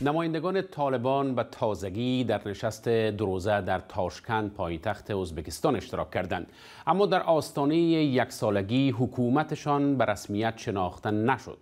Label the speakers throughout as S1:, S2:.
S1: نمایندگان طالبان و تازگی در نشست دروزه در تاشکند پایتخت ازبکستان اشتراک کردند اما در آستانه یک سالگی حکومتشان به رسمیت شناخته نشد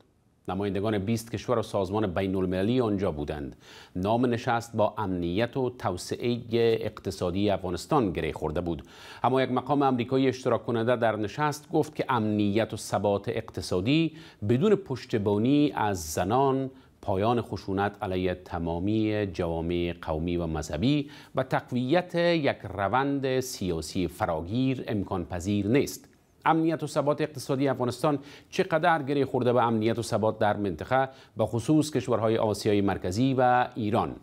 S1: نمایندگان 20 کشور و سازمان بین المللی آنجا بودند نام نشست با امنیت و توسعه اقتصادی افغانستان گره خورده بود اما یک مقام امریکایی اشتراک در نشست گفت که امنیت و ثبات اقتصادی بدون پشتبانی از زنان پایان خشونت علیه تمامی جوامع قومی و مذهبی و تقویت یک روند سیاسی فراگیر امکان پذیر نیست امنیت و ثبات اقتصادی افغانستان چقدر گره خورده به امنیت و ثبات در منطقه و خصوص کشورهای آسیای مرکزی و ایران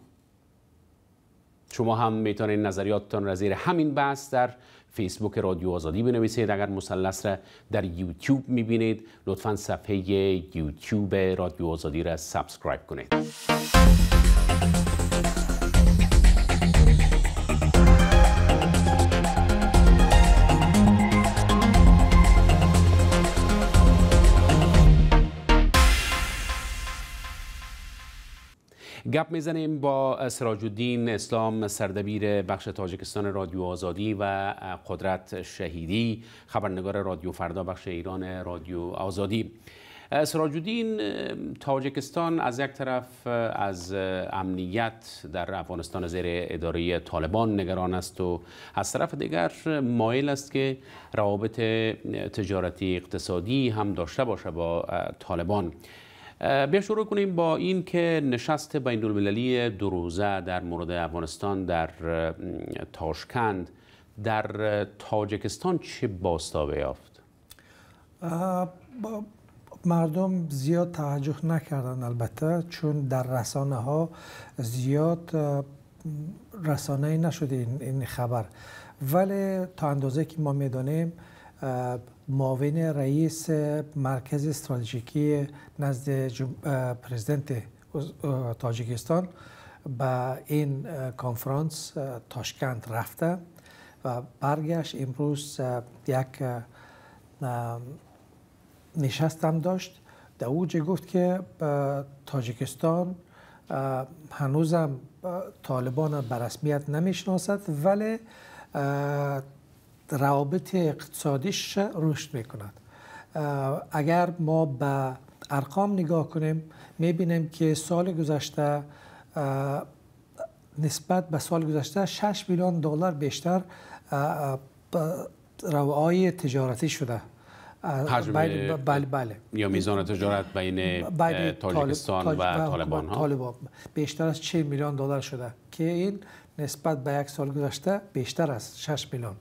S1: شما هم میتونید نظریاتتان را زیر همین بحث در فیسبوک رادیو آزادی بنویسید اگر مثلث را در یوتیوب میبینید لطفا صفحه یوتیوب رادیو آزادی را سابسکرایب کنید گپ میزنیم با سراج الدین اسلام سردبیر بخش تاجکستان رادیو آزادی و قدرت شهیدی خبرنگار رادیو فردا بخش ایران رادیو آزادی سراجودین تاجکستان از یک طرف از امنیت در افغانستان زیر اداره طالبان نگران است و از طرف دیگر مایل است که روابط تجارتی اقتصادی هم داشته باشه با طالبان بیا شروع کنیم با این که نشست بین المللی دو روزه در مورد افغانستان در تاشکند در تاجکستان چه باستابه یافت؟
S2: مردم زیاد توجه نکردن البته چون در رسانه ها زیاد رسانه نشده این خبر ولی تا اندازه که ما میدانیم معاون رئیس مرکز استراتژیکی نزد پرزیدنت تاجیکستان به این کنفرانس تاشکند رفته و برگشت امروز یک نشستم داشت در اوج گفت که تاجیکستان هنوزم طالبان به رسمیت نمیشناسد ولی روابط اقتصادیش رشد میکند اگر ما به ارقام نگاه کنیم میبینیم که سال گذشته نسبت به سال گذشته 6 میلیون دلار بیشتر روای تجارتی شده بله بله،, بله
S1: یا میزان تجارت بین بله، تاجیکستان و طالبان ها
S2: بیشتر از 40 میلیون دلار شده که این نسبت به یک سال گذشته بیشتر از 6 میلیون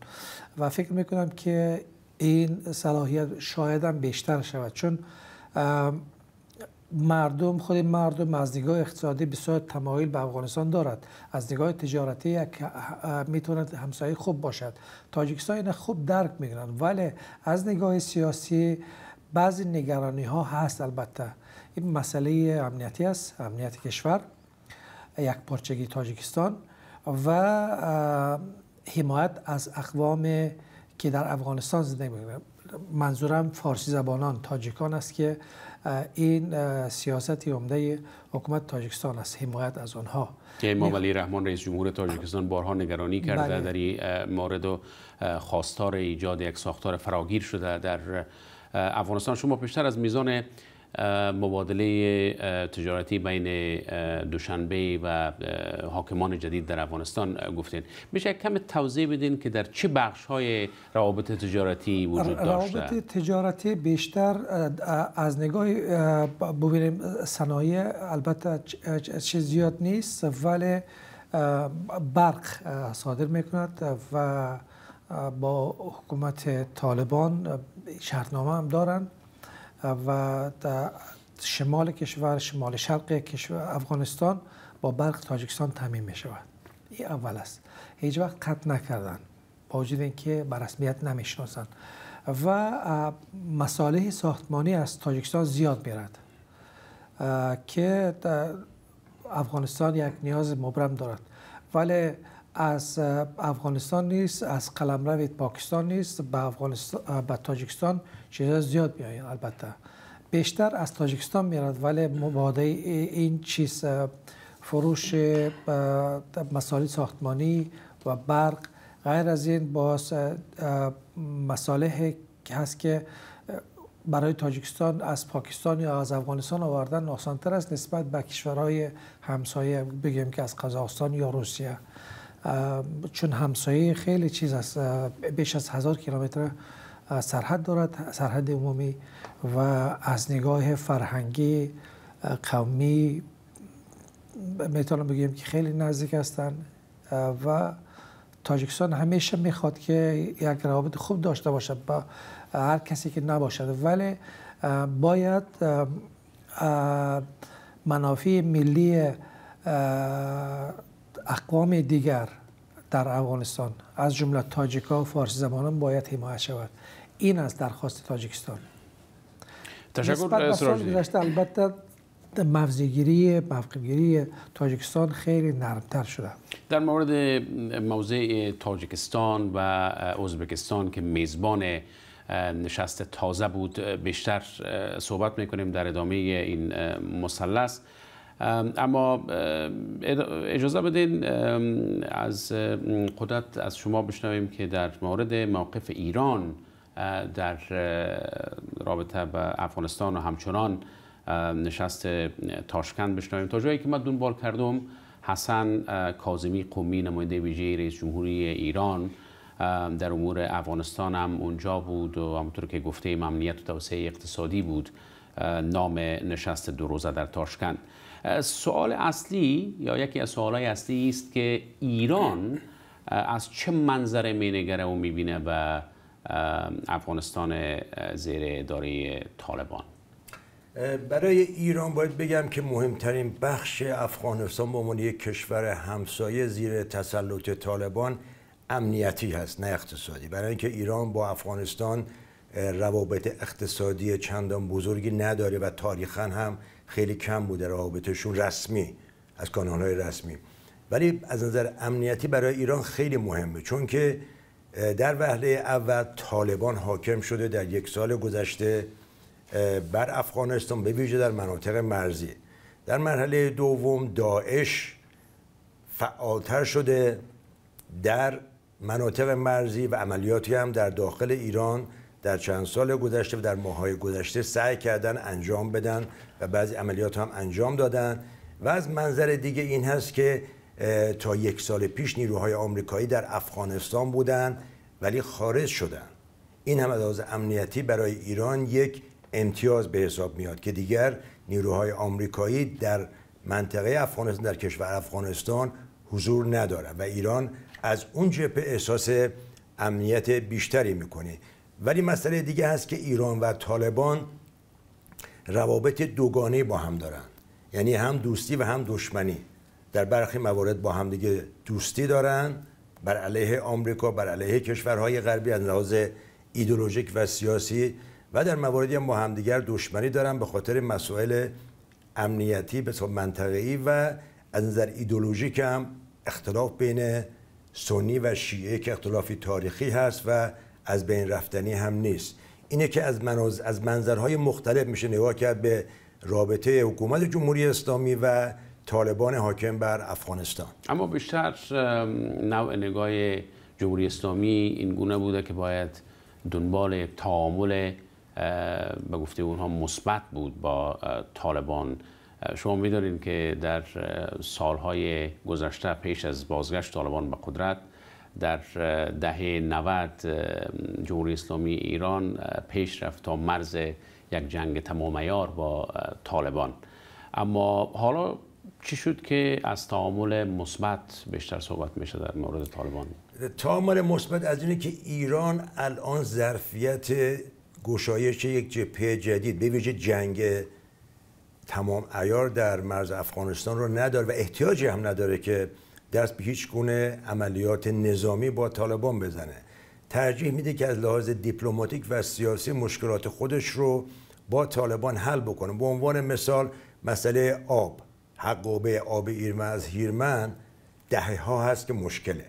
S2: و فکر میکنم که این صلاحیت شاید هم بیشتر شود چون مردم خود مردم از نگاه اقتصادی بسیار تمایل به افغانستان دارد از نگاه تجارتی میتوند همسایه خوب باشد تاجیکستان این خوب درک میگنند ولی از نگاه سیاسی بعضی نگرانی ها هست البته این مسئله امنیتی است امنیت کشور یک پرچگی تاجیکستان و حمایت از اقوام که در افغانستان زندگی منظورم فارسی زبانان تاجیکان است که این سیاست عمده حکومت تاجیکستان است حمایت از آنها
S1: که امام علی رحمان رئیس جمهور تاجیکستان بارها نگرانی کرده بله. در این مورد و خواستار ایجاد یک ساختار فراگیر شده در افغانستان شما بیشتر از میزان مبادله تجارتی بین دوشنبه و حاکمان جدید در افغانستان گفتین میشه کم توضیح بدین که در چه بخش های روابط تجارتی وجود داشته روابط
S2: تجارتی بیشتر از نگاه ببینیم صنایه البته چیز زیاد نیست ولی برق صادر میکند و با حکومت طالبان شرطنامه هم دارند و در شمال کشور شمال شرق کشور افغانستان با برق تاجیکستان تامین می شود این اول است هیچ وقت قطع نکردن با وجود اینکه به رسمیت نمیشناسند و مصالح ساختمانی از تاجیکستان زیاد میرد که افغانستان یک نیاز مبرم دارد ولی از افغانستان نیست از قلمرو پاکستان نیست به افغانستان به تاجیکستان زیاد میآید البته بیشتر از تاجیکستان میاد ولی مباده این چیز فروش مسائل ساختمانی و برق غیر از این باز که هست که برای تاجیکستان از پاکستان یا از افغانستان آوردن آسانتر است نسبت به کشورهای همسایه بگیم که از قزاقستان یا روسیه چون همسایه خیلی چیز است بیش از هزار کیلومتر سرحد دارد سرحد عمومی و از نگاه فرهنگی قومی میتونم بگیم که خیلی نزدیک هستند و تاجیکستان همیشه میخواد که یک روابط خوب داشته باشد با هر کسی که نباشد ولی باید منافع ملی اقوام دیگر در افغانستان از جمله تاجیکا و فارسی زبانان باید حمایت شود این از درخواست تاجیکستان
S1: تشکر گذشته
S2: البته موضعگیری تاجیکستان خیلی نرمتر شده
S1: در مورد موضع تاجیکستان و ازبکستان که میزبان نشست تازه بود بیشتر صحبت میکنیم در ادامه این مثلث اما اجازه بدین از قدرت از شما بشنویم که در مورد موقف ایران در رابطه به افغانستان و همچنان نشست تاشکند بشنویم تا جایی که من دنبال کردم حسن کاظمی قومی نماینده ویژه رئیس جمهوری ایران در امور افغانستان هم اونجا بود و همونطور که گفته امنیت و توسعه اقتصادی بود نام نشست دو روزه در تاشکند سوال اصلی یا یکی از سوالهای اصلی است که ایران از چه منظره مینگره و میبینه به افغانستان زیر اداره طالبان
S3: برای ایران باید بگم که مهمترین بخش افغانستان به عنوان یک کشور همسایه زیر تسلط طالبان امنیتی هست نه اقتصادی برای اینکه ایران با افغانستان روابط اقتصادی چندان بزرگی نداره و تاریخا هم خیلی کم بوده روابطشون رسمی از کانال های رسمی ولی از نظر امنیتی برای ایران خیلی مهمه چون که در وهله اول طالبان حاکم شده در یک سال گذشته بر افغانستان به ویژه در مناطق مرزی در مرحله دوم داعش فعالتر شده در مناطق مرزی و عملیاتی هم در داخل ایران در چند سال گذشته و در ماهای گذشته سعی کردن انجام بدن و بعضی عملیات هم انجام دادن و از منظر دیگه این هست که تا یک سال پیش نیروهای آمریکایی در افغانستان بودند ولی خارج شدن این هم از امنیتی برای ایران یک امتیاز به حساب میاد که دیگر نیروهای آمریکایی در منطقه افغانستان در کشور افغانستان حضور ندارد و ایران از اون جبهه احساس امنیت بیشتری میکنه ولی مسئله دیگه هست که ایران و طالبان روابط دوگانه با هم دارن یعنی هم دوستی و هم دشمنی در برخی موارد با هم دیگه دوستی دارن بر علیه آمریکا بر علیه کشورهای غربی از لحاظ ایدولوژیک و سیاسی و در مواردی هم با همدیگر دشمنی دارن به خاطر مسائل امنیتی به منطقه‌ای و از نظر ایدولوژیک هم اختلاف بین سنی و شیعه که اختلافی تاریخی هست و از بین رفتنی هم نیست اینه که از, از منظرهای مختلف میشه نگاه کرد به رابطه حکومت جمهوری اسلامی و طالبان حاکم بر افغانستان
S1: اما بیشتر نوع نگاه جمهوری اسلامی این گونه بوده که باید دنبال تعامل به گفته اونها مثبت بود با طالبان شما میدانید که در سالهای گذشته پیش از بازگشت طالبان به قدرت در دهه 90 جمهوری اسلامی ایران پیش رفت تا مرز یک جنگ تمام با طالبان اما حالا چی شد که از تعامل مثبت بیشتر صحبت میشه در مورد طالبان
S3: تعامل مثبت از اینه که ایران الان ظرفیت گشایش یک جبهه جدید به ویژه جنگ تمام ایار در مرز افغانستان رو نداره و احتیاجی هم نداره که دست به هیچ گونه عملیات نظامی با طالبان بزنه ترجیح میده که از لحاظ دیپلماتیک و سیاسی مشکلات خودش رو با طالبان حل بکنه به عنوان مثال مسئله آب حقابه آب ایرمن از هیرمن دهه ها هست که مشکله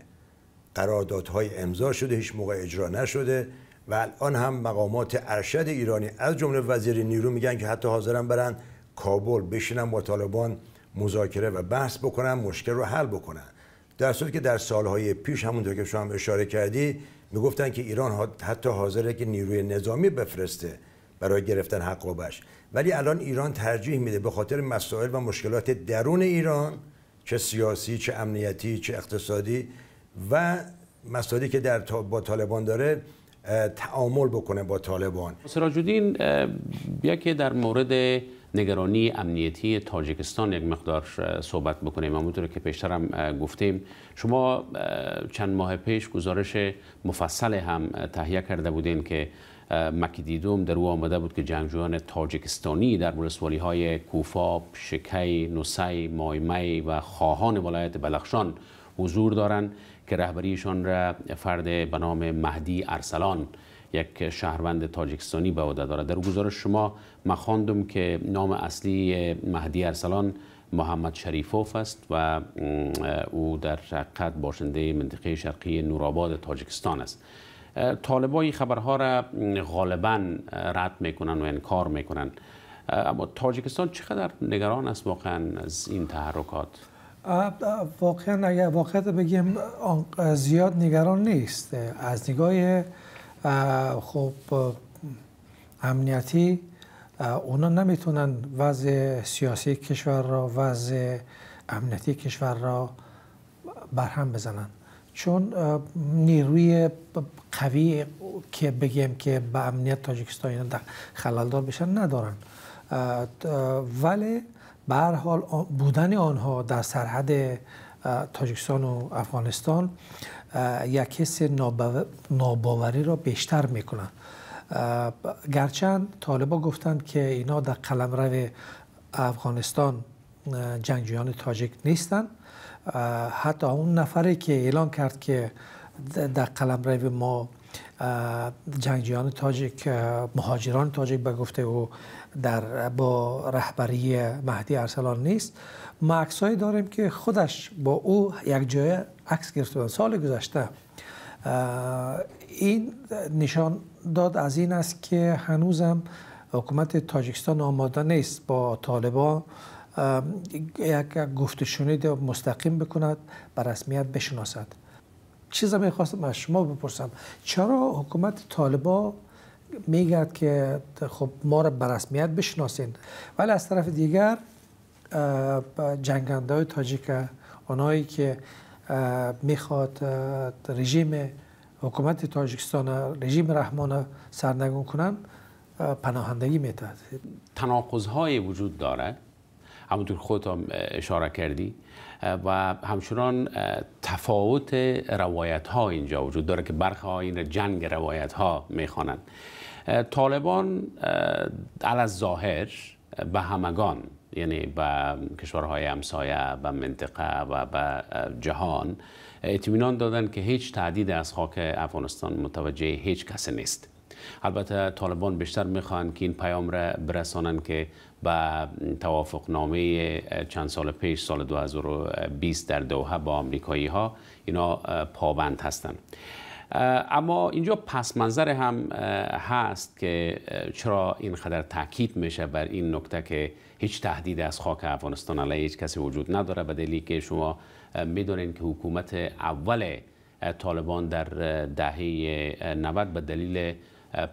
S3: قراردادهای امضا شده هیچ موقع اجرا نشده و الان هم مقامات ارشد ایرانی از جمله وزیر نیرو میگن که حتی حاضرن برن کابل بشینن با طالبان مذاکره و بحث بکنن مشکل رو حل بکنن در صورتی که در سالهای پیش همونطور که شما هم اشاره کردی میگفتن که ایران حتی حاضره که نیروی نظامی بفرسته برای گرفتن حق بش ولی الان ایران ترجیح میده به خاطر مسائل و مشکلات درون ایران چه سیاسی چه امنیتی چه اقتصادی و مسائلی که در با طالبان داره تعامل بکنه با طالبان
S1: سراجودین بیا که در مورد نگرانی امنیتی تاجیکستان یک مقدار صحبت بکنیم همونطور که پیشتر هم گفتیم شما چند ماه پیش گزارش مفصل هم تهیه کرده بودین که مکی در او آمده بود که جنگجویان تاجیکستانی در ولسوالی های کوفا، شکی، نوسی، مایمی و خواهان ولایت بلخشان حضور دارند که رهبریشان را فرد به نام مهدی ارسلان یک شهروند تاجیکستانی به عهده دارد در گزارش شما ما که نام اصلی مهدی ارسلان محمد شریفوف است و او در حقیقت باشنده منطقه شرقی نوراباد تاجیکستان است طالبای خبرها را غالبا رد میکنن و انکار میکنن اما تاجیکستان چقدر نگران است واقعا از این تحرکات
S2: واقعا اگر واقعا بگیم زیاد نگران نیست از نگاه خب امنیتی اونا نمیتونن وضع سیاسی کشور را وضع امنیتی کشور را برهم بزنن چون نیروی قوی که بگیم که به امنیت تاجیکستان دار بشن ندارن ولی به حال بودن آنها در سرحد تاجکستان و افغانستان یک حس ناباوری را بیشتر میکنند گرچند طالبا گفتند که اینا در قلم رو افغانستان جنگجویان تاجیک نیستند حتی اون نفری که اعلان کرد که در قلم ما جنگجویان تاجیک مهاجران تاجیک به گفته او در با رهبری مهدی ارسلان نیست ما داریم که خودش با او یک جای عکس گرفتن سال گذشته این نشان داد از این است که هنوزم حکومت تاجیکستان آماده نیست با طالبان یک گفتشونی مستقیم بکند بر رسمیت بشناسد چیزا میخواستم از شما بپرسم چرا حکومت طالبان میگرد که خب ما را بر رسمیت ولی از طرف دیگر جنگنده های تاجیک آنهایی که میخواد رژیم حکومت تاجیکستان رژیم رحمان سرنگون کنن پناهندگی میتد
S1: تناقض های وجود داره همونطور خود هم اشاره کردی و همچنان تفاوت روایت ها اینجا وجود داره که برخ این جنگ روایت ها میخوانند طالبان علا ظاهر به همگان یعنی به کشورهای همسایه و منطقه و به جهان اطمینان دادن که هیچ تعدید از خاک افغانستان متوجه هیچ کسی نیست البته طالبان بیشتر میخوان که این پیام را برسانن که به توافق نامه چند سال پیش سال 2020 در دوحه با آمریکایی ها اینا پابند هستند اما اینجا پس منظر هم هست که چرا اینقدر تاکید میشه بر این نکته که هیچ تهدید از خاک افغانستان علیه هیچ کسی وجود نداره به دلیلی که شما میدونین که حکومت اول طالبان در دهه 90 به دلیل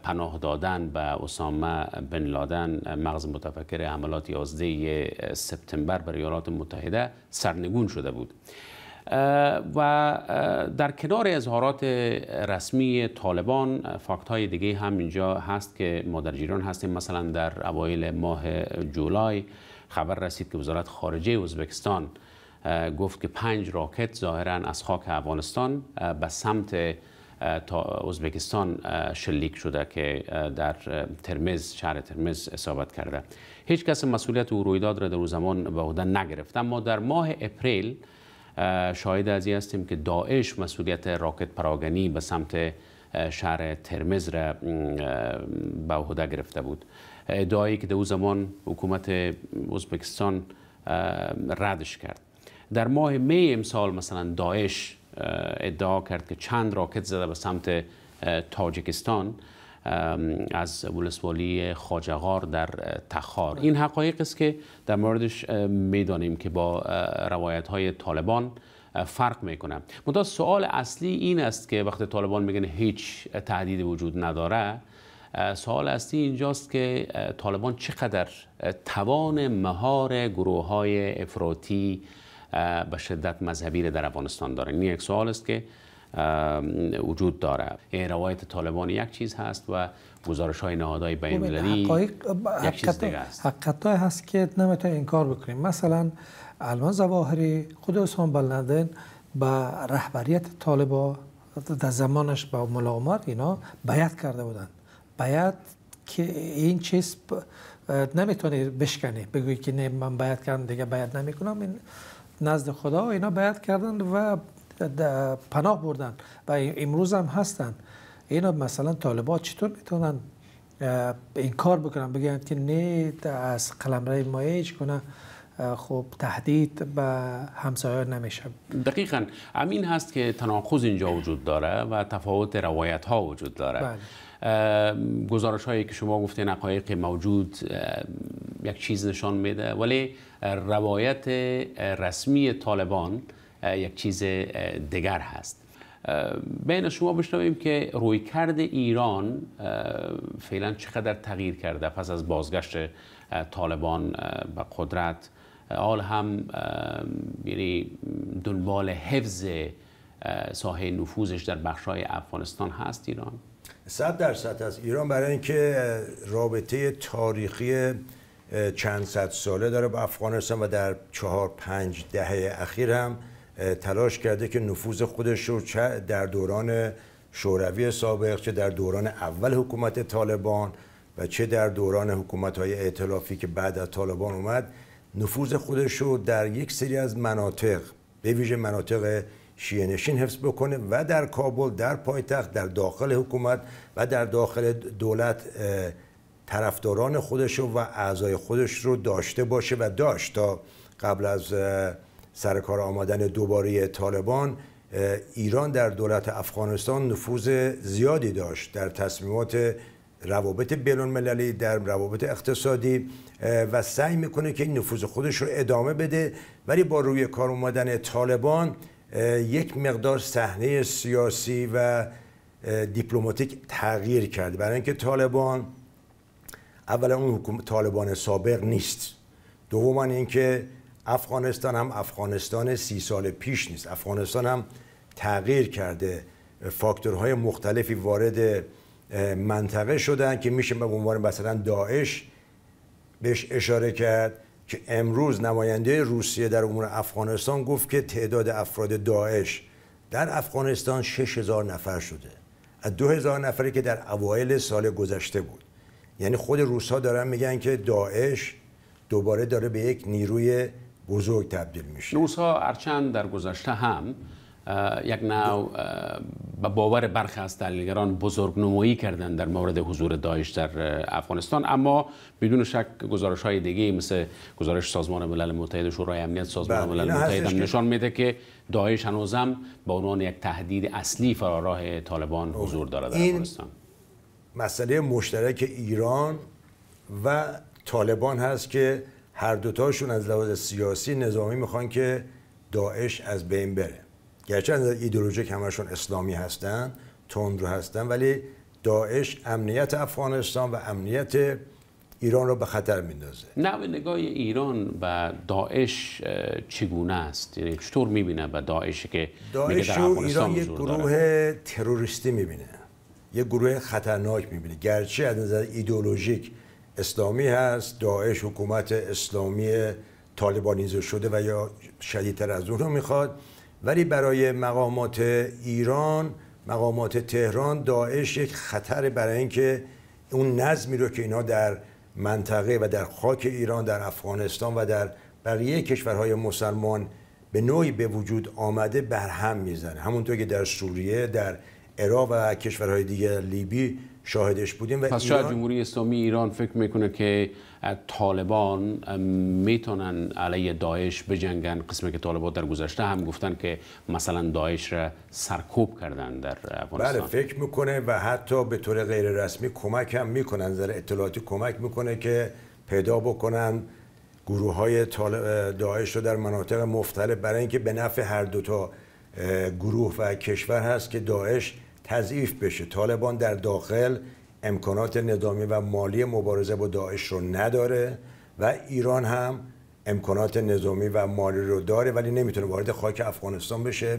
S1: پناه دادن به اسامه بن لادن مغز متفکر حملات 11 سپتامبر بر ایالات متحده سرنگون شده بود و در کنار اظهارات رسمی طالبان فاکت های دیگه هم اینجا هست که ما در جیران هستیم مثلا در اوایل ماه جولای خبر رسید که وزارت خارجه ازبکستان گفت که پنج راکت ظاهرا از خاک افغانستان به سمت تا ازبکستان شلیک شده که در ترمز شهر ترمز اصابت کرده هیچ کس مسئولیت او رویداد را در او زمان به عهده نگرفت اما در ماه اپریل شاهد از این هستیم که داعش مسئولیت راکت پراگنی به سمت شهر ترمز را به عهده گرفته بود ادعایی که در او زمان حکومت ازبکستان ردش کرد در ماه می امسال مثلا داعش ادعا کرد که چند راکت زده به سمت تاجکستان از ولسوالی خاجغار در تخار این حقایق است که در موردش میدانیم که با روایت های طالبان فرق میکنه منتها سوال اصلی این است که وقتی طالبان میگن هیچ تهدید وجود نداره سوال اصلی اینجاست که طالبان چقدر توان مهار گروه های افراطی به شدت مذهبی در افغانستان دارن این یک سوال است که وجود داره این روایت طالبان یک چیز هست و گزارش های نهادهای بین المللی یک چیز
S2: دیگه است حقیقت هست که نمیتون کار بکنیم مثلا الان زواهری خود عثمان بلندن با رهبریت طالبا در زمانش با ملا عمر اینا بیعت کرده بودند باید که این چیز نمیتونی بشکنی بگویی که نه من باید کردم دیگه باید نمیکنم این نزد خدا اینا باید کردن و پناه بردن و امروز هم هستن اینا مثلا طالبات چطور میتونن این کار بکنن بگن که نه از قلمرو ما هیچ کنه خب تهدید به همسایه نمیشه
S1: دقیقا امین هست که تناقض اینجا وجود داره و تفاوت روایت ها وجود داره بله. گزارش هایی که شما گفته نقایق موجود یک چیز نشان میده ولی روایت رسمی طالبان یک چیز دیگر هست بین شما بشنویم که روی کرد ایران فعلا چقدر تغییر کرده پس از بازگشت طالبان به قدرت حال هم یعنی دنبال حفظ ساحه نفوذش در بخشای افغانستان هست ایران
S3: صد درصد از ایران برای اینکه رابطه تاریخی چند صد ساله داره با افغانستان و در چهار پنج دهه اخیر هم تلاش کرده که نفوذ خودش رو چه در دوران شوروی سابق چه در دوران اول حکومت طالبان و چه در دوران حکومت های ائتلافی که بعد از طالبان اومد نفوذ خودش رو در یک سری از مناطق به ویژه مناطق شیعه نشین حفظ بکنه و در کابل در پایتخت در داخل حکومت و در داخل دولت طرفداران خودش و اعضای خودش رو داشته باشه و داشت تا قبل از سر کار آمدن دوباره طالبان ایران در دولت افغانستان نفوذ زیادی داشت در تصمیمات روابط بین المللی در روابط اقتصادی و سعی میکنه که این نفوذ خودش رو ادامه بده ولی با روی کار اومدن طالبان یک مقدار صحنه سیاسی و دیپلماتیک تغییر کرد برای اینکه طالبان اولا اون حکومت طالبان سابق نیست دوما اینکه افغانستان هم افغانستان سی سال پیش نیست افغانستان هم تغییر کرده فاکتورهای مختلفی وارد منطقه شدن که میشه به عنوان مثلا داعش بهش اشاره کرد که امروز نماینده روسیه در امور افغانستان گفت که تعداد افراد داعش در افغانستان 6000 نفر شده از 2000 نفری که در اوایل سال گذشته بود یعنی خود روس ها دارن میگن که داعش دوباره داره به یک نیروی بزرگ تبدیل
S1: میشه نوسا ارچند در گذشته هم یک نوع به باور برخی از تحلیلگران بزرگ نمایی کردن در مورد حضور داعش در افغانستان اما بدون شک گزارش های دیگه مثل گزارش سازمان ملل متحد و شورای امنیت سازمان بله، ملل متحد نشان میده که داعش هنوزم به عنوان یک تهدید اصلی فراراه طالبان حضور دارد در افغانستان
S3: مسئله مشترک ایران و طالبان هست که هر دوتاشون از لحاظ سیاسی نظامی میخوان که داعش از بین بره گرچه از ایدولوژیک همشون اسلامی هستن تندرو هستن ولی داعش امنیت افغانستان و امنیت ایران رو به خطر میندازه
S1: به نگاه ایران و داعش چگونه است یعنی چطور میبینه و داعش که داعش رو ایران یک گروه
S3: تروریستی میبینه یک گروه خطرناک میبینه گرچه از نظر ایدولوژیک اسلامی هست داعش حکومت اسلامی طالبانیزه شده و یا شدیدتر از اون رو میخواد ولی برای مقامات ایران مقامات تهران داعش یک خطر برای اینکه اون نظمی رو که اینا در منطقه و در خاک ایران در افغانستان و در بقیه کشورهای مسلمان به نوعی به وجود آمده برهم میزنه همونطور که در سوریه در عراق و کشورهای دیگر لیبی شاهدش بودیم و پس شاید
S1: جمهوری اسلامی ایران فکر میکنه که طالبان میتونن علیه داعش بجنگن قسمی که طالبان در گذشته هم گفتن که مثلا داعش را سرکوب کردن در افغانستان بله
S3: فکر میکنه و حتی به طور غیر رسمی کمک هم میکنن در اطلاعاتی کمک میکنه که پیدا بکنن گروه های داعش رو در مناطق مختلف برای اینکه به نفع هر دو تا گروه و کشور هست که داعش تضعیف بشه طالبان در داخل امکانات نظامی و مالی مبارزه با داعش رو نداره و ایران هم امکانات نظامی و مالی رو داره ولی نمیتونه وارد خاک افغانستان بشه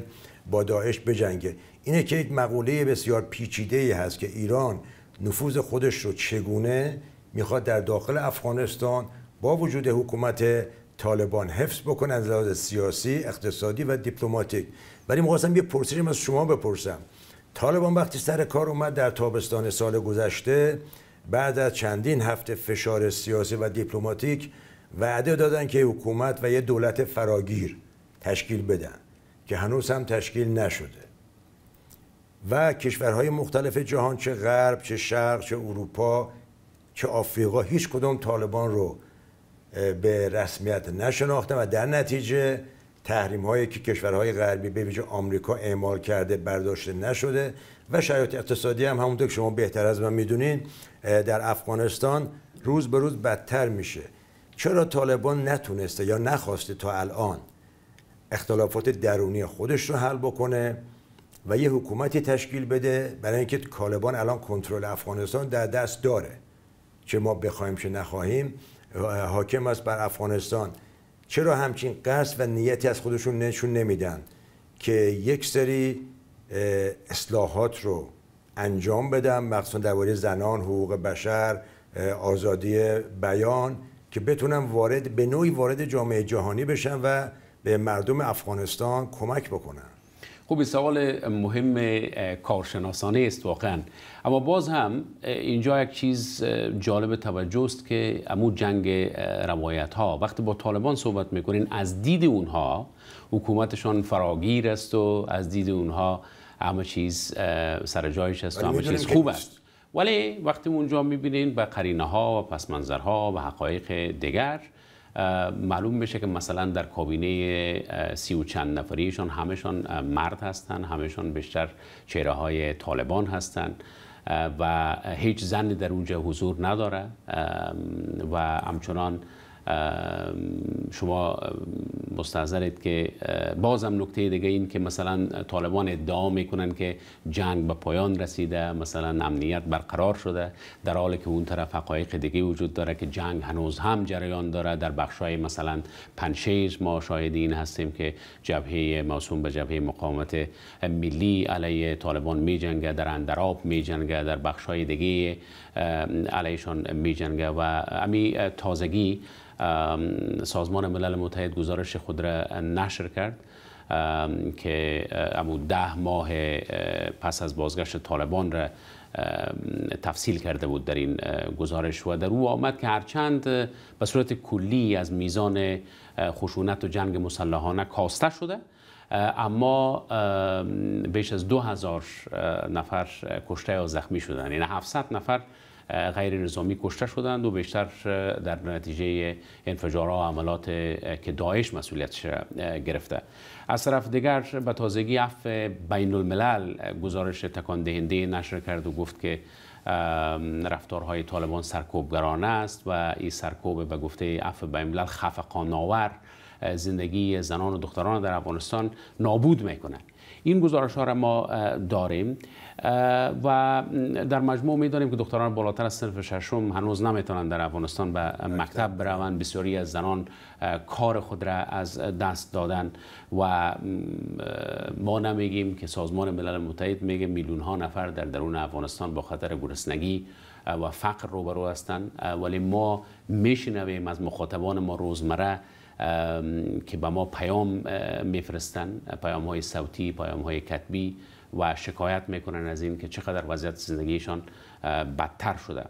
S3: با داعش بجنگه اینه که یک مقوله بسیار پیچیده ای هست که ایران نفوذ خودش رو چگونه میخواد در داخل افغانستان با وجود حکومت طالبان حفظ بکنه از لحاظ سیاسی، اقتصادی و دیپلماتیک. ولی می‌خواستم یه پرسشی از شما بپرسم. طالبان وقتی سر کار اومد در تابستان سال گذشته بعد از چندین هفته فشار سیاسی و دیپلماتیک وعده دادن که حکومت و یه دولت فراگیر تشکیل بدن که هنوز هم تشکیل نشده و کشورهای مختلف جهان چه غرب چه شرق چه اروپا چه آفریقا هیچ کدوم طالبان رو به رسمیت نشناختن و در نتیجه تحریم هایی که کشورهای غربی به ویژه آمریکا اعمال کرده برداشته نشده و شرایط اقتصادی هم همونطور که شما بهتر از من میدونین در افغانستان روز به روز بدتر میشه چرا طالبان نتونسته یا نخواسته تا الان اختلافات درونی خودش رو حل بکنه و یه حکومتی تشکیل بده برای اینکه طالبان الان کنترل افغانستان در دست داره چه ما بخوایم چه نخواهیم حاکم است بر افغانستان چرا همچین قصد و نیتی از خودشون نشون نمیدن که یک سری اصلاحات رو انجام بدن مخصوصا درباره زنان حقوق بشر آزادی بیان که بتونن وارد به نوعی وارد جامعه جهانی بشن و به مردم افغانستان کمک بکنن
S1: خب سوال مهم کارشناسانه است واقعا اما باز هم اینجا یک چیز جالب توجه است که امو جنگ روایت ها وقتی با طالبان صحبت میکنین از دید اونها حکومتشان فراگیر است و از دید اونها همه چیز سر جایش است و همه چیز خوب است ولی وقتی اونجا میبینین به قرینه ها و پس ها و حقایق دیگر معلوم بشه که مثلا در کابینه سی و چند نفریشان همشان مرد هستند همشان بیشتر چهره های طالبان هستند و هیچ زنی در اونجا حضور نداره و همچنان شما مستحضرید که بازم نکته دیگه این که مثلا طالبان ادعا میکنن که جنگ به پایان رسیده مثلا امنیت برقرار شده در حالی که اون طرف حقایق دیگه وجود داره که جنگ هنوز هم جریان داره در بخشای مثلا پنشیر ما شاهد این هستیم که جبهه موسوم به جبهه مقاومت ملی علیه طالبان می جنگه در اندراب جنگه در بخشای دیگه علیشان میجنگه و امی تازگی سازمان ملل متحد گزارش خود را نشر کرد که امو ده ماه پس از بازگشت طالبان را تفصیل کرده بود در این گزارش و در او آمد که هرچند به صورت کلی از میزان خشونت و جنگ مسلحانه کاسته شده اما بیش از دو هزار نفر کشته یا زخمی شدن یعنی 700 نفر غیر نظامی کشته شدند و بیشتر در نتیجه انفجارها و عملات که داعش مسئولیتش گرفته از طرف دیگر به تازگی اف بین الملل گزارش تکان دهنده نشر کرد و گفت که رفتارهای طالبان سرکوبگرانه است و این سرکوب به گفته اف بین الملل آور، زندگی زنان و دختران در افغانستان نابود میکنه این گزارش ها را ما داریم و در مجموع میدانیم که دختران بالاتر از صرف ششم هنوز نمیتونند در افغانستان به مکتب بروند بسیاری از زنان کار خود را از دست دادن و ما نمیگیم که سازمان ملل متحد میگه میلیون ها نفر در درون افغانستان با خطر گرسنگی و فقر روبرو هستند ولی ما میشنویم از مخاطبان ما روزمره که به ما پیام میفرستن پیام های صوتی پیام های کتبی و شکایت میکنن از این که چقدر وضعیت زندگیشان بدتر شده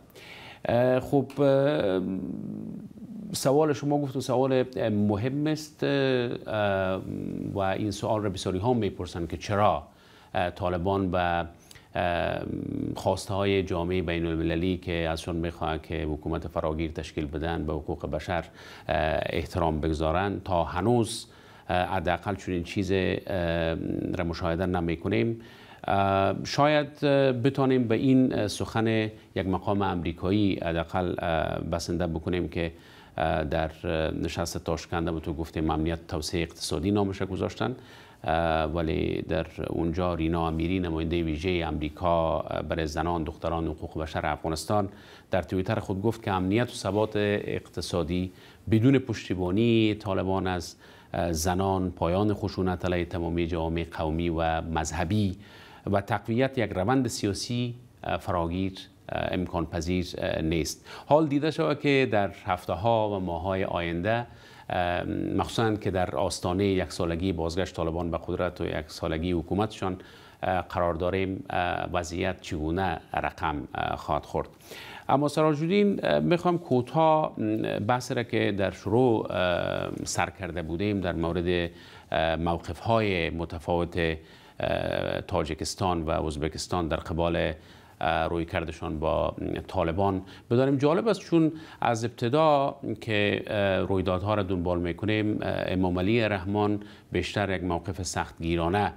S1: خب سوال شما و سوال مهم است و این سوال را بسیاری هم میپرسن که چرا طالبان به خواسته های جامعه بین المللی که ازشون میخواهد که حکومت فراگیر تشکیل بدن به حقوق بشر احترام بگذارن تا هنوز حداقل چنین چیز را مشاهده نمی کنیم شاید بتانیم به این سخن یک مقام امریکایی حداقل بسنده بکنیم که در نشست تاشکند و تو گفتیم امنیت توسعه اقتصادی نامش گذاشتن ولی در اونجا رینا امیری نماینده ویژه امریکا برای زنان دختران و حقوق بشر افغانستان در تویتر خود گفت که امنیت و ثبات اقتصادی بدون پشتیبانی طالبان از زنان پایان خشونت علیه تمامی جامعه قومی و مذهبی و تقویت یک روند سیاسی فراگیر امکان پذیر نیست حال دیده شود که در هفته ها و ماه های آینده مخصوصا که در آستانه یک سالگی بازگشت طالبان به قدرت و یک سالگی حکومتشان قرار داریم وضعیت چگونه رقم خواهد خورد اما سراجودین میخوام کوتا بحث را که در شروع سر کرده بودیم در مورد موقف های متفاوت تاجکستان و ازبکستان در قبال روی کردشان با طالبان بداریم جالب است چون از ابتدا که رویدادها را دنبال میکنیم امام علی رحمان بیشتر یک موقف سختگیرانه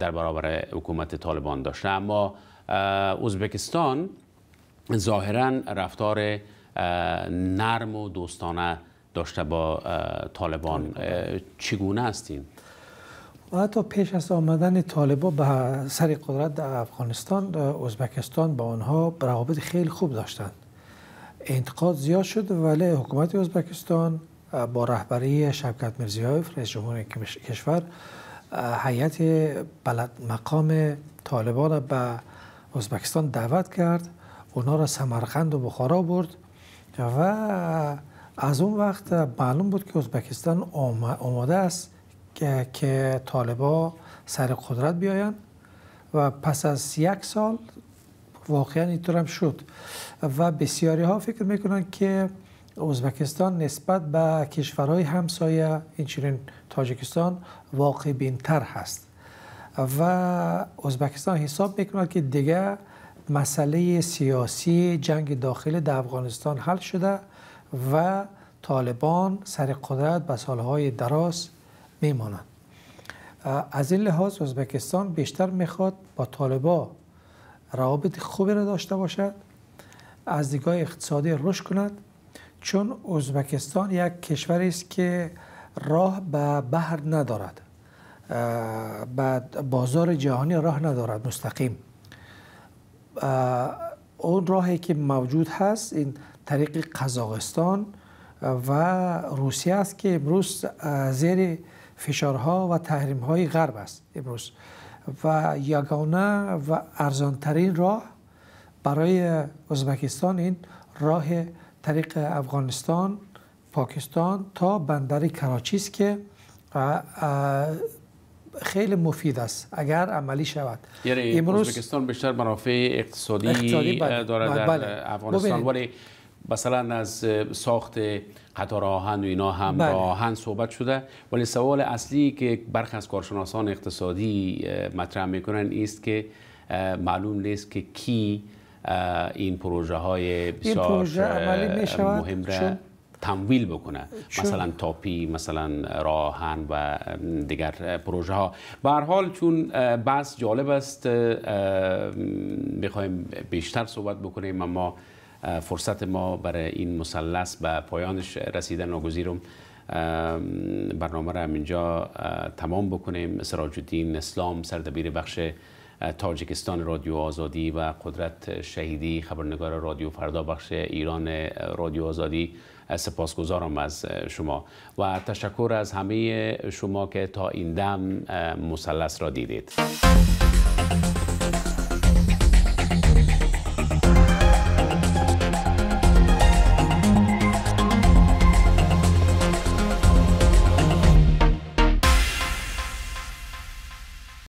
S1: در برابر حکومت طالبان داشته اما ازبکستان ظاهرا رفتار نرم و دوستانه داشته با طالبان چگونه هستیم؟
S2: و حتی پیش از آمدن طالبا به سر قدرت در افغانستان ازبکستان با آنها روابط خیلی خوب داشتند انتقاد زیاد شد ولی حکومت ازبکستان با رهبری شبکت مرزیایف رئیس جمهور کشور هیئت بلد مقام طالبا را به ازبکستان دعوت کرد اونا را سمرقند و بخارا برد و از اون وقت معلوم بود که ازبکستان آماده است که طالبا سر قدرت بیاین و پس از یک سال واقعا اینطور هم شد و بسیاری ها فکر میکنن که ازبکستان نسبت به کشورهای همسایه اینچنین تاجیکستان واقع بینتر هست و ازبکستان حساب میکنه که دیگه مسئله سیاسی جنگ داخلی در افغانستان حل شده و طالبان سر قدرت به سالهای دراز میمانند از این لحاظ ازبکستان بیشتر میخواد با طالبا روابط خوبی را داشته باشد از دیگاه اقتصادی رشد کند چون ازبکستان یک کشوری است که راه به بحر ندارد به بازار جهانی راه ندارد مستقیم اون راهی که موجود هست این طریق قزاقستان و روسیه است که امروز زیر فشارها و تحریمهای غرب است امروز و یگانه و ارزانترین راه برای ازبکستان این راه طریق افغانستان پاکستان تا بندر کراچی است که خیلی مفید است اگر عملی شود یعنی امروز ازبکستان
S1: بیشتر منافع اقتصادی, اقتصادی بله، دارد در بله. افغانستان ولی مثلا از ساخت قطار آهن و اینا هم بله. آهن صحبت شده ولی سوال اصلی که برخی از کارشناسان اقتصادی مطرح میکنن است که معلوم نیست که کی این پروژه های بسیار مهم را تمویل بکنه مثلا تاپی مثلا راهن و دیگر پروژه ها به حال چون بس جالب است میخوایم بیشتر صحبت بکنیم اما فرصت ما برای این مثلث به پایانش رسیده ناگزیرم برنامه را همینجا تمام بکنیم سراج الدین اسلام سردبیر بخش تاجکستان رادیو آزادی و قدرت شهیدی خبرنگار رادیو فردا بخش ایران رادیو آزادی سپاسگزارم از شما و تشکر از همه شما که تا این دم مثلث را دیدید